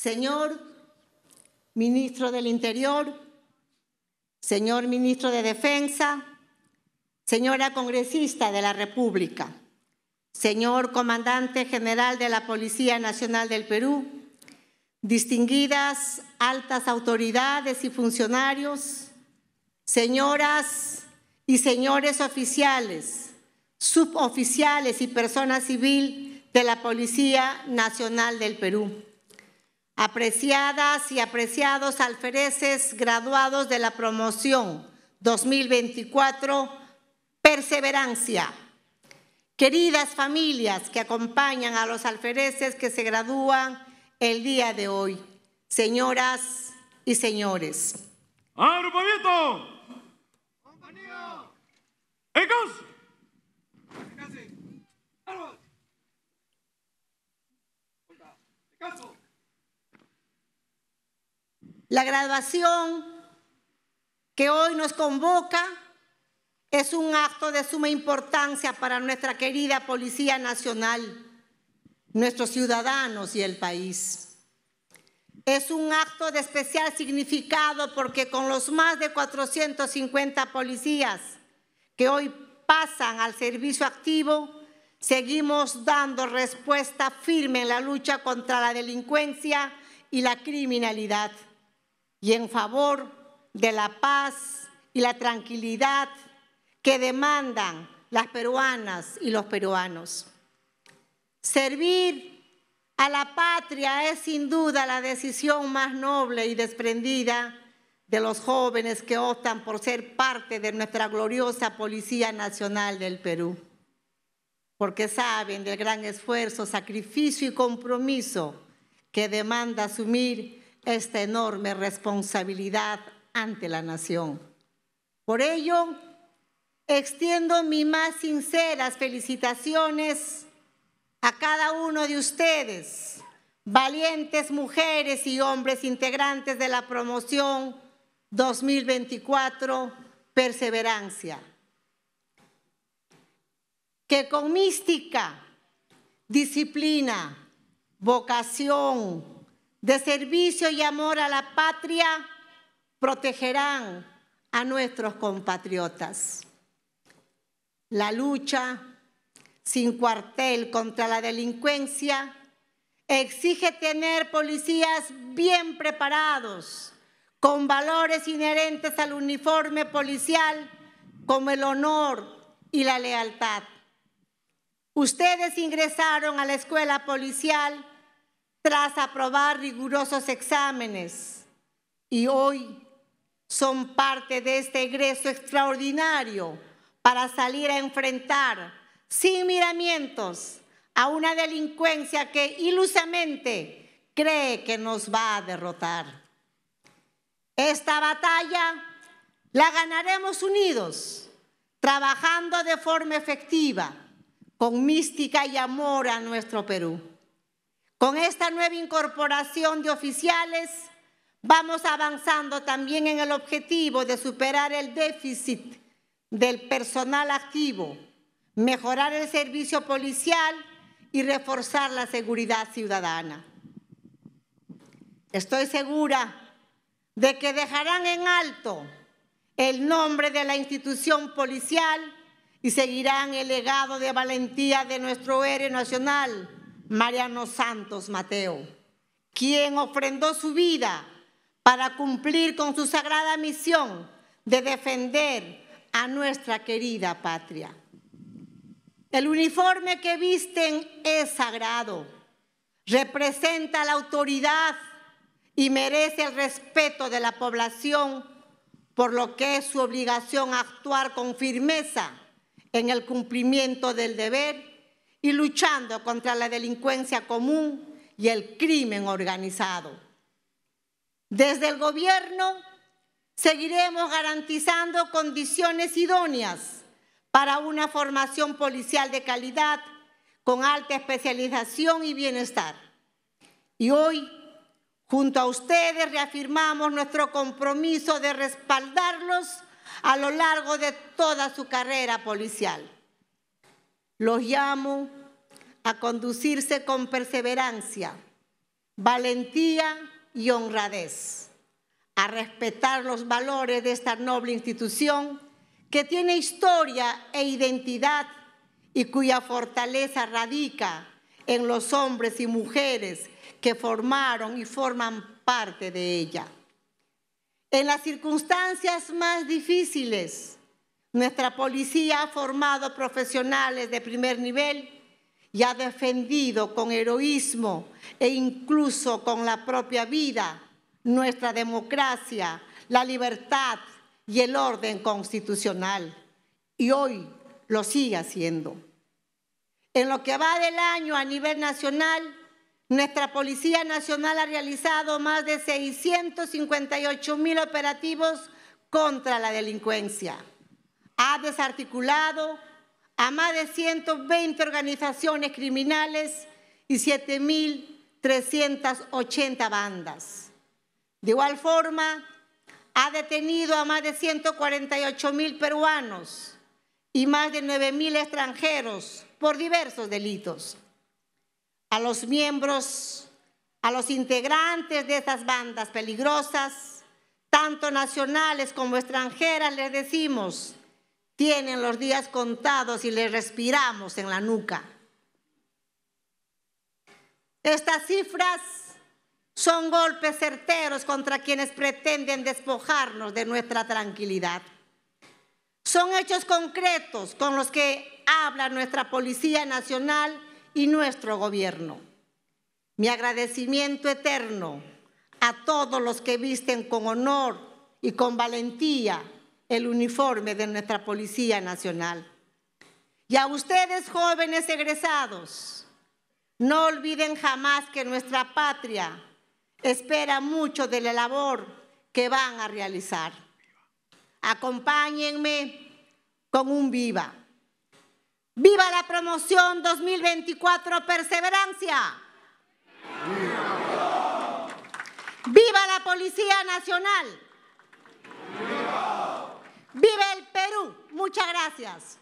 Señor ministro del Interior, señor ministro de Defensa, señora congresista de la República, señor comandante general de la Policía Nacional del Perú, distinguidas altas autoridades y funcionarios, señoras y señores oficiales, suboficiales y personas civil de la Policía Nacional del Perú apreciadas y apreciados alfereces graduados de la promoción 2024, perseverancia. Queridas familias que acompañan a los alfereces que se gradúan el día de hoy, señoras y señores. ¡Agrupamiento! ¡Compañía! ¡Ecos! La graduación que hoy nos convoca es un acto de suma importancia para nuestra querida Policía Nacional, nuestros ciudadanos y el país. Es un acto de especial significado porque con los más de 450 policías que hoy pasan al servicio activo, seguimos dando respuesta firme en la lucha contra la delincuencia y la criminalidad y en favor de la paz y la tranquilidad que demandan las peruanas y los peruanos. Servir a la patria es sin duda la decisión más noble y desprendida de los jóvenes que optan por ser parte de nuestra gloriosa Policía Nacional del Perú, porque saben del gran esfuerzo, sacrificio y compromiso que demanda asumir esta enorme responsabilidad ante la nación. Por ello, extiendo mis más sinceras felicitaciones a cada uno de ustedes, valientes mujeres y hombres integrantes de la promoción 2024 Perseverancia, que con mística, disciplina, vocación, de servicio y amor a la patria protegerán a nuestros compatriotas. La lucha sin cuartel contra la delincuencia exige tener policías bien preparados, con valores inherentes al uniforme policial, como el honor y la lealtad. Ustedes ingresaron a la escuela policial tras aprobar rigurosos exámenes y hoy son parte de este egreso extraordinario para salir a enfrentar sin miramientos a una delincuencia que ilusamente cree que nos va a derrotar. Esta batalla la ganaremos unidos, trabajando de forma efectiva, con mística y amor a nuestro Perú. Con esta nueva incorporación de oficiales vamos avanzando también en el objetivo de superar el déficit del personal activo, mejorar el servicio policial y reforzar la seguridad ciudadana. Estoy segura de que dejarán en alto el nombre de la institución policial y seguirán el legado de valentía de nuestro héroe nacional Mariano Santos Mateo, quien ofrendó su vida para cumplir con su sagrada misión de defender a nuestra querida patria. El uniforme que visten es sagrado, representa la autoridad y merece el respeto de la población, por lo que es su obligación actuar con firmeza en el cumplimiento del deber y luchando contra la delincuencia común y el crimen organizado. Desde el gobierno seguiremos garantizando condiciones idóneas para una formación policial de calidad con alta especialización y bienestar. Y hoy, junto a ustedes, reafirmamos nuestro compromiso de respaldarlos a lo largo de toda su carrera policial. Los llamo a conducirse con perseverancia, valentía y honradez, a respetar los valores de esta noble institución que tiene historia e identidad y cuya fortaleza radica en los hombres y mujeres que formaron y forman parte de ella. En las circunstancias más difíciles, nuestra policía ha formado profesionales de primer nivel y ha defendido con heroísmo e incluso con la propia vida nuestra democracia, la libertad y el orden constitucional. Y hoy lo sigue haciendo. En lo que va del año a nivel nacional, nuestra Policía Nacional ha realizado más de 658 mil operativos contra la delincuencia ha desarticulado a más de 120 organizaciones criminales y 7.380 bandas. De igual forma, ha detenido a más de 148 mil peruanos y más de 9.000 extranjeros por diversos delitos. A los miembros, a los integrantes de estas bandas peligrosas, tanto nacionales como extranjeras, les decimos, tienen los días contados y les respiramos en la nuca. Estas cifras son golpes certeros contra quienes pretenden despojarnos de nuestra tranquilidad. Son hechos concretos con los que habla nuestra Policía Nacional y nuestro gobierno. Mi agradecimiento eterno a todos los que visten con honor y con valentía el uniforme de nuestra Policía Nacional. Y a ustedes, jóvenes egresados, no olviden jamás que nuestra patria espera mucho de la labor que van a realizar. Acompáñenme con un viva. ¡Viva la promoción 2024 Perseverancia! ¡Viva, ¡Viva la Policía Nacional! ¡Vive el Perú! Muchas gracias.